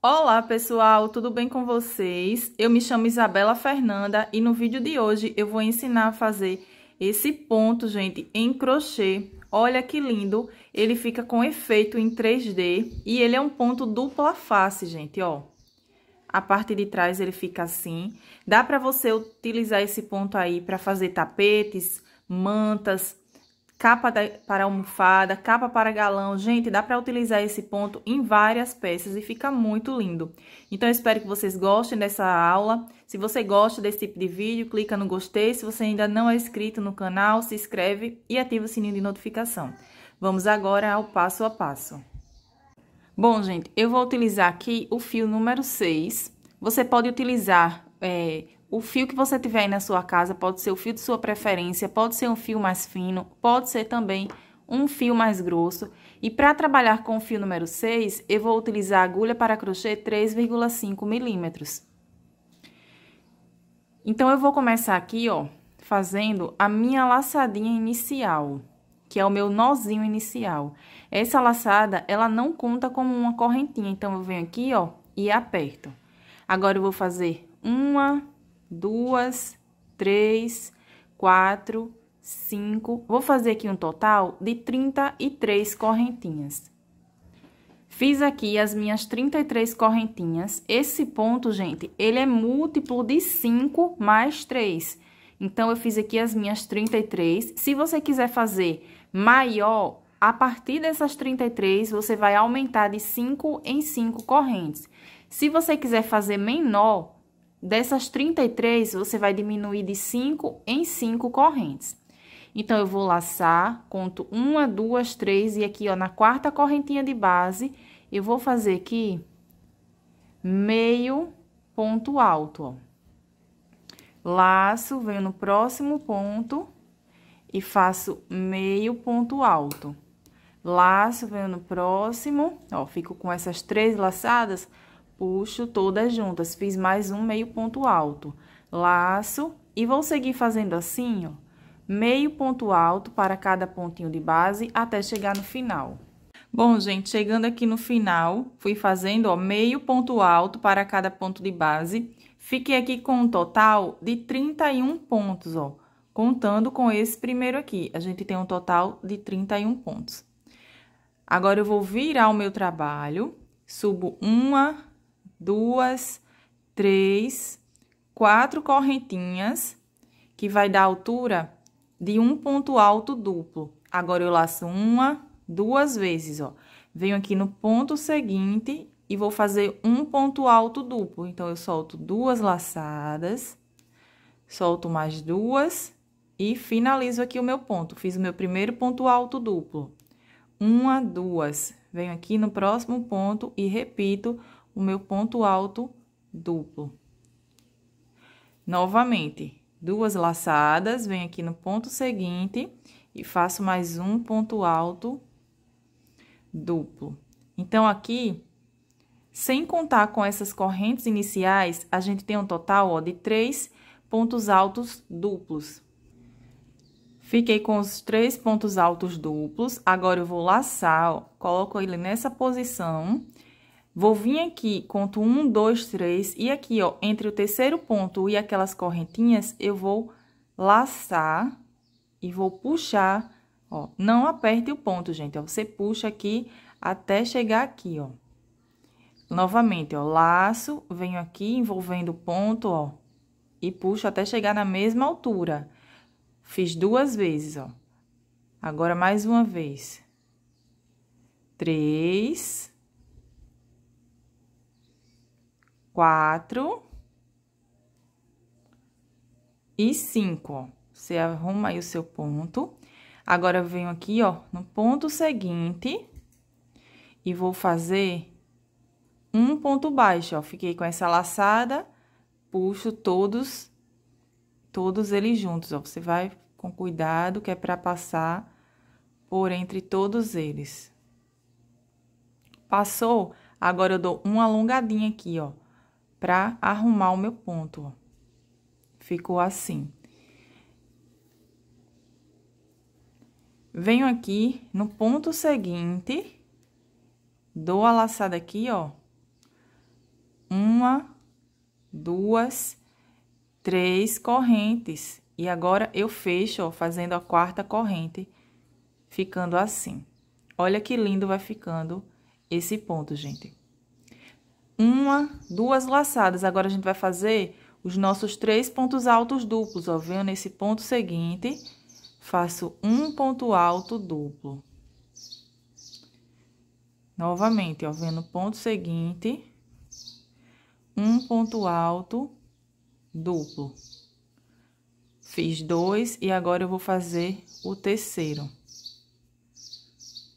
Olá pessoal, tudo bem com vocês? Eu me chamo Isabela Fernanda e no vídeo de hoje eu vou ensinar a fazer esse ponto, gente, em crochê. Olha que lindo, ele fica com efeito em 3D e ele é um ponto dupla face, gente, ó. A parte de trás ele fica assim. Dá pra você utilizar esse ponto aí pra fazer tapetes, mantas, capa da, para almofada, capa para galão. Gente, dá para utilizar esse ponto em várias peças e fica muito lindo. Então, eu espero que vocês gostem dessa aula. Se você gosta desse tipo de vídeo, clica no gostei. Se você ainda não é inscrito no canal, se inscreve e ativa o sininho de notificação. Vamos agora ao passo a passo. Bom, gente, eu vou utilizar aqui o fio número 6. Você pode utilizar é, o fio que você tiver aí na sua casa pode ser o fio de sua preferência, pode ser um fio mais fino, pode ser também um fio mais grosso. E para trabalhar com o fio número 6, eu vou utilizar a agulha para crochê 3,5 milímetros. Então, eu vou começar aqui, ó, fazendo a minha laçadinha inicial, que é o meu nozinho inicial. Essa laçada, ela não conta como uma correntinha, então, eu venho aqui, ó, e aperto. Agora, eu vou fazer uma duas, três, quatro, cinco. Vou fazer aqui um total de 33 correntinhas. Fiz aqui as minhas 33 correntinhas. Esse ponto, gente, ele é múltiplo de 5 mais 3. Então, eu fiz aqui as minhas 33. Se você quiser fazer maior, a partir dessas 33, você vai aumentar de 5 em 5 correntes. Se você quiser fazer menor, Dessas 33, você vai diminuir de 5 em 5 correntes. Então, eu vou laçar, conto uma, duas, três, e aqui, ó, na quarta correntinha de base, eu vou fazer aqui meio ponto alto, ó. Laço, venho no próximo ponto e faço meio ponto alto. Laço, venho no próximo, ó, fico com essas três laçadas, puxo todas juntas, fiz mais um meio ponto alto, laço e vou seguir fazendo assim, ó, meio ponto alto para cada pontinho de base até chegar no final. Bom, gente, chegando aqui no final, fui fazendo, ó, meio ponto alto para cada ponto de base. Fiquei aqui com um total de 31 pontos, ó, contando com esse primeiro aqui. A gente tem um total de 31 pontos. Agora, eu vou virar o meu trabalho, subo uma, duas, três, quatro correntinhas, que vai dar a altura de um ponto alto duplo. Agora, eu laço uma, duas vezes, ó. Venho aqui no ponto seguinte e vou fazer um ponto alto duplo. Então, eu solto duas laçadas, solto mais duas e finalizo aqui o meu ponto. Fiz o meu primeiro ponto alto duplo. Uma, duas. Venho aqui no próximo ponto e repito o meu ponto alto duplo. Novamente, duas laçadas, venho aqui no ponto seguinte e faço mais um ponto alto duplo. Então, aqui, sem contar com essas correntes iniciais, a gente tem um total, ó, de três pontos altos duplos. Fiquei com os três pontos altos duplos, agora eu vou laçar, ó, coloco ele nessa posição Vou vir aqui, conto um, dois, três, e aqui, ó, entre o terceiro ponto e aquelas correntinhas, eu vou laçar e vou puxar, ó. Não aperte o ponto, gente, ó. Você puxa aqui até chegar aqui, ó. Novamente, ó, laço, venho aqui envolvendo o ponto, ó, e puxo até chegar na mesma altura. Fiz duas vezes, ó. Agora, mais uma vez. Três. quatro e cinco. Você arruma aí o seu ponto. Agora, eu venho aqui, ó, no ponto seguinte e vou fazer um ponto baixo, ó. Fiquei com essa laçada, puxo todos, todos eles juntos, ó. Você vai com cuidado, que é pra passar por entre todos eles. Passou, agora eu dou uma alongadinha aqui, ó para arrumar o meu ponto. Ó. Ficou assim. Venho aqui no ponto seguinte, dou a laçada aqui, ó. Uma, duas, três correntes. E agora, eu fecho, ó, fazendo a quarta corrente, ficando assim. Olha que lindo vai ficando esse ponto, gente uma, duas laçadas. Agora, a gente vai fazer os nossos três pontos altos duplos, ó. Venho nesse ponto seguinte, faço um ponto alto duplo. Novamente, ó, vendo ponto seguinte, um ponto alto duplo. Fiz dois e agora eu vou fazer o terceiro.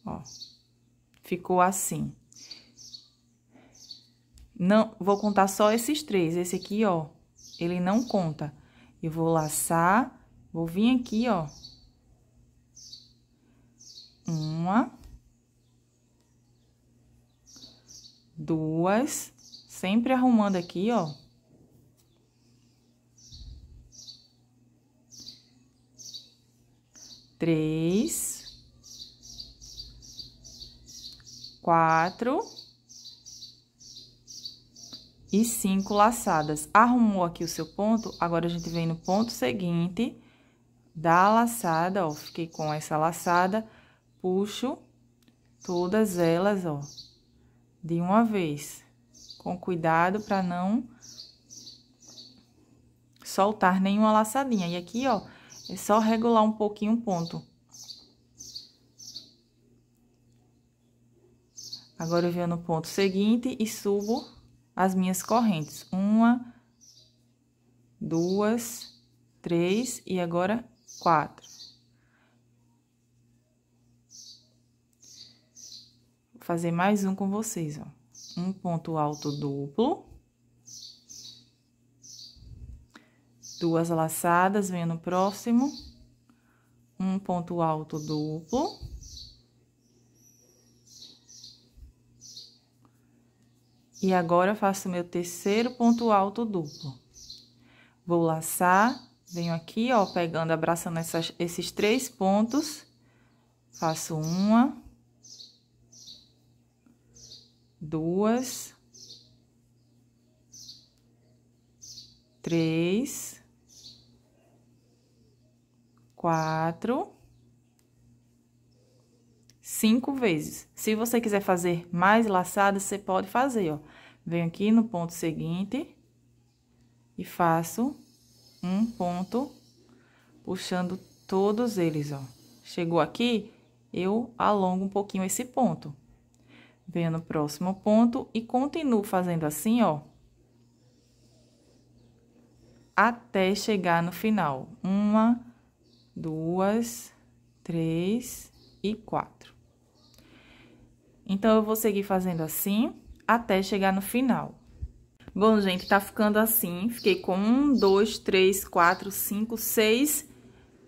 Ó, ficou assim. Não, vou contar só esses três. Esse aqui, ó, ele não conta. Eu vou laçar, vou vir aqui, ó. Uma. Duas. Sempre arrumando aqui, ó. Três. Quatro e cinco laçadas. Arrumou aqui o seu ponto, agora a gente vem no ponto seguinte da laçada, ó, fiquei com essa laçada, puxo todas elas, ó, de uma vez, com cuidado para não soltar nenhuma laçadinha. E aqui, ó, é só regular um pouquinho o ponto. Agora eu venho no ponto seguinte e subo as minhas correntes. Uma, duas, três e agora quatro. Vou fazer mais um com vocês, ó. Um ponto alto duplo. Duas laçadas, venho no próximo. Um ponto alto duplo. E agora faço meu terceiro ponto alto duplo. Vou laçar, venho aqui, ó, pegando, abraçando essas, esses três pontos. Faço uma. Duas. Três. Quatro cinco vezes. Se você quiser fazer mais laçadas, você pode fazer, ó. Venho aqui no ponto seguinte e faço um ponto puxando todos eles, ó. Chegou aqui, eu alongo um pouquinho esse ponto. Venho no próximo ponto e continuo fazendo assim, ó. Até chegar no final. Uma, duas, três e quatro. Então, eu vou seguir fazendo assim até chegar no final. Bom, gente, tá ficando assim. Fiquei com um, dois, três, quatro, cinco, seis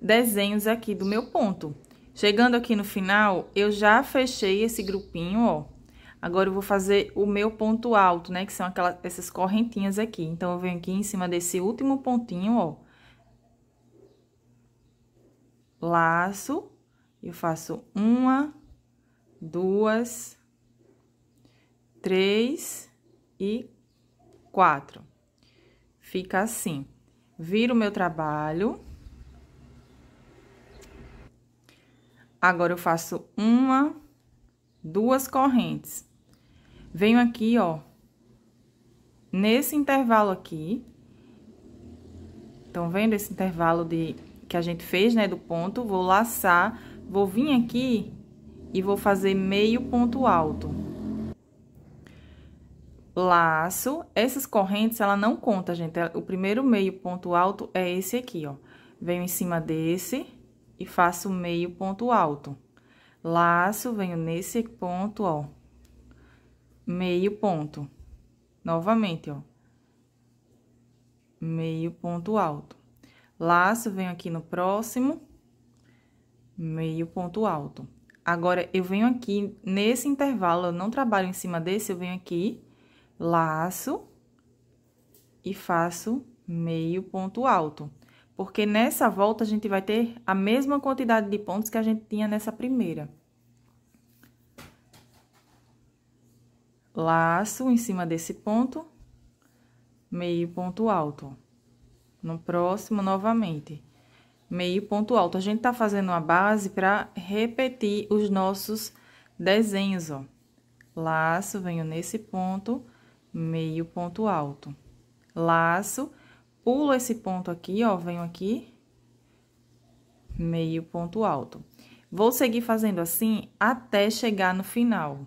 desenhos aqui do meu ponto. Chegando aqui no final, eu já fechei esse grupinho, ó. Agora, eu vou fazer o meu ponto alto, né? Que são aquelas, essas correntinhas aqui. Então, eu venho aqui em cima desse último pontinho, ó. Laço. Eu faço uma, duas, três e quatro. Fica assim. Viro o meu trabalho. Agora, eu faço uma, duas correntes. Venho aqui, ó, nesse intervalo aqui. Estão vendo esse intervalo de que a gente fez, né, do ponto? Vou laçar, vou vir aqui e vou fazer meio ponto alto. Laço, essas correntes, ela não conta, gente. É, o primeiro meio ponto alto é esse aqui, ó. Venho em cima desse e faço meio ponto alto. Laço, venho nesse ponto, ó. Meio ponto. Novamente, ó. Meio ponto alto. Laço, venho aqui no próximo. Meio ponto alto. Agora, eu venho aqui nesse intervalo, eu não trabalho em cima desse, eu venho aqui, laço e faço meio ponto alto. Porque nessa volta, a gente vai ter a mesma quantidade de pontos que a gente tinha nessa primeira. Laço em cima desse ponto, meio ponto alto. No próximo, novamente meio ponto alto. A gente tá fazendo uma base para repetir os nossos desenhos, ó. Laço, venho nesse ponto, meio ponto alto. Laço, pulo esse ponto aqui, ó, venho aqui, meio ponto alto. Vou seguir fazendo assim até chegar no final.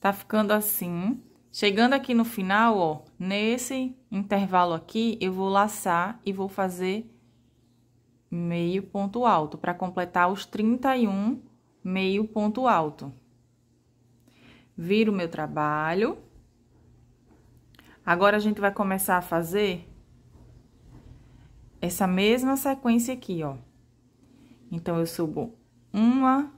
Tá ficando assim. Chegando aqui no final, ó, nesse intervalo aqui, eu vou laçar e vou fazer meio ponto alto, para completar os 31 meio ponto alto. Viro meu trabalho. Agora, a gente vai começar a fazer essa mesma sequência aqui, ó. Então, eu subo uma,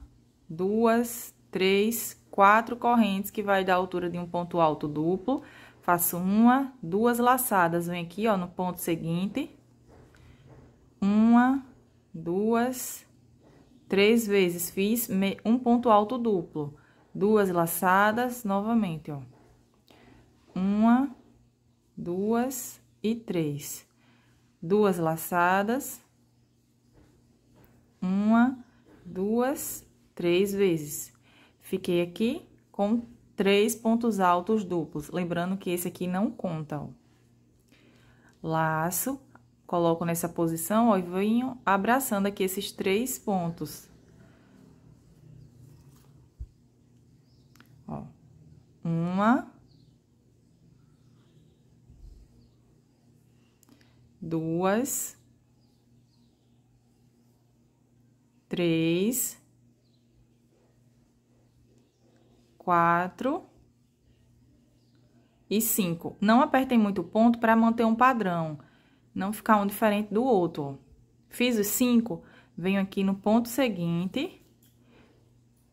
duas, três, quatro correntes, que vai dar a altura de um ponto alto duplo. Faço uma, duas laçadas, venho aqui, ó, no ponto seguinte. Uma, duas, três vezes. Fiz um ponto alto duplo. Duas laçadas, novamente, ó. Uma, duas e três. Duas laçadas. Uma, duas, três vezes Fiquei aqui com três pontos altos duplos. Lembrando que esse aqui não conta, ó. Laço, coloco nessa posição, ó, e venho abraçando aqui esses três pontos. uma... Duas... Três... quatro e cinco. Não apertem muito o ponto para manter um padrão, não ficar um diferente do outro. Fiz os cinco, venho aqui no ponto seguinte,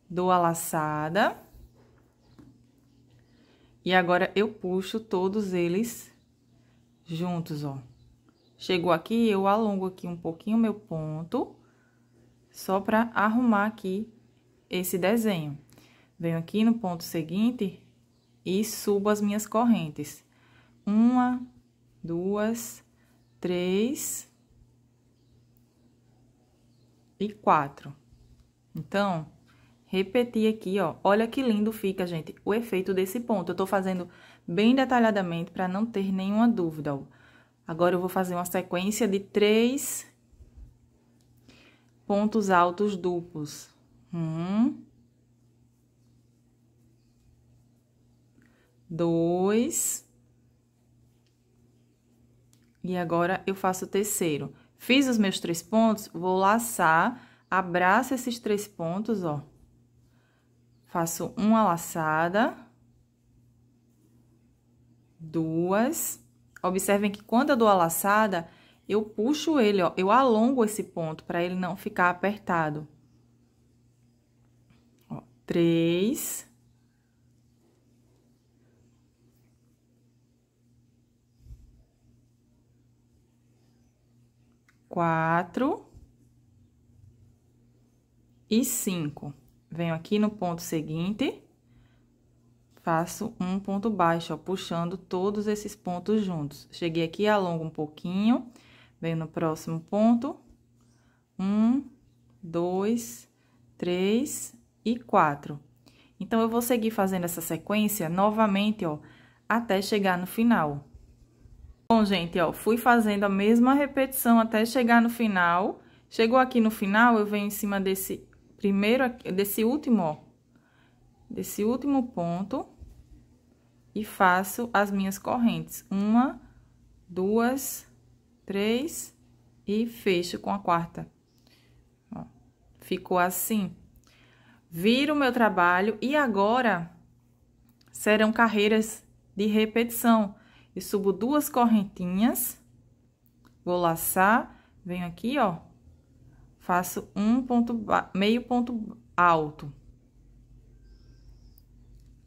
dou a laçada. E agora, eu puxo todos eles juntos, ó. Chegou aqui, eu alongo aqui um pouquinho meu ponto, só pra arrumar aqui esse desenho. Venho aqui no ponto seguinte e subo as minhas correntes. Uma, duas, três e quatro. Então, repetir aqui, ó. Olha que lindo fica, gente, o efeito desse ponto. Eu tô fazendo bem detalhadamente para não ter nenhuma dúvida, ó. Agora, eu vou fazer uma sequência de três pontos altos duplos. Um, dois. E agora, eu faço o terceiro. Fiz os meus três pontos, vou laçar, abraço esses três pontos, ó. Faço uma laçada. Duas. Observem que quando eu dou a laçada, eu puxo ele, ó. Eu alongo esse ponto para ele não ficar apertado. Ó, três. quatro e cinco. Venho aqui no ponto seguinte, faço um ponto baixo, ó, puxando todos esses pontos juntos. Cheguei aqui, alongo um pouquinho, venho no próximo ponto, um, dois, três e quatro. Então, eu vou seguir fazendo essa sequência novamente, ó, até chegar no final. Bom, gente, ó, fui fazendo a mesma repetição até chegar no final. Chegou aqui no final, eu venho em cima desse primeiro, desse último, ó, desse último ponto e faço as minhas correntes. Uma, duas, três e fecho com a quarta. Ó, ficou assim. Viro o meu trabalho e agora serão carreiras de repetição e subo duas correntinhas, vou laçar, venho aqui, ó, faço um ponto, meio ponto alto.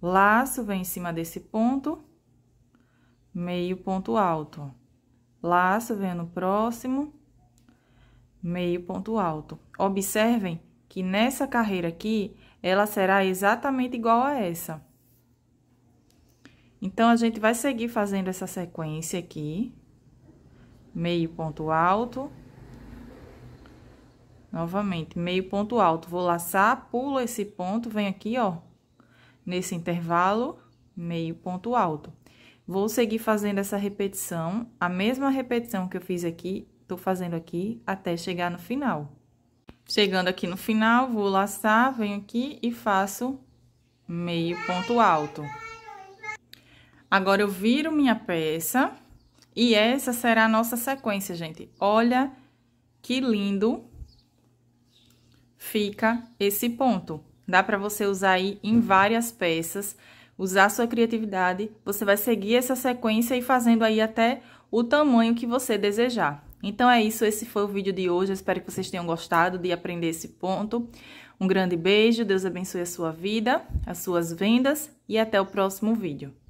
Laço, vem em cima desse ponto, meio ponto alto, Laço, vem no próximo, meio ponto alto. Observem que nessa carreira aqui, ela será exatamente igual a essa. Então, a gente vai seguir fazendo essa sequência aqui. Meio ponto alto. Novamente, meio ponto alto. Vou laçar, pulo esse ponto, venho aqui, ó, nesse intervalo, meio ponto alto. Vou seguir fazendo essa repetição, a mesma repetição que eu fiz aqui, tô fazendo aqui até chegar no final. Chegando aqui no final, vou laçar, venho aqui e faço meio ponto alto. Agora, eu viro minha peça e essa será a nossa sequência, gente. Olha que lindo fica esse ponto. Dá para você usar aí em várias peças, usar sua criatividade. Você vai seguir essa sequência e fazendo aí até o tamanho que você desejar. Então é isso, esse foi o vídeo de hoje. Eu espero que vocês tenham gostado de aprender esse ponto. Um grande beijo, Deus abençoe a sua vida, as suas vendas e até o próximo vídeo.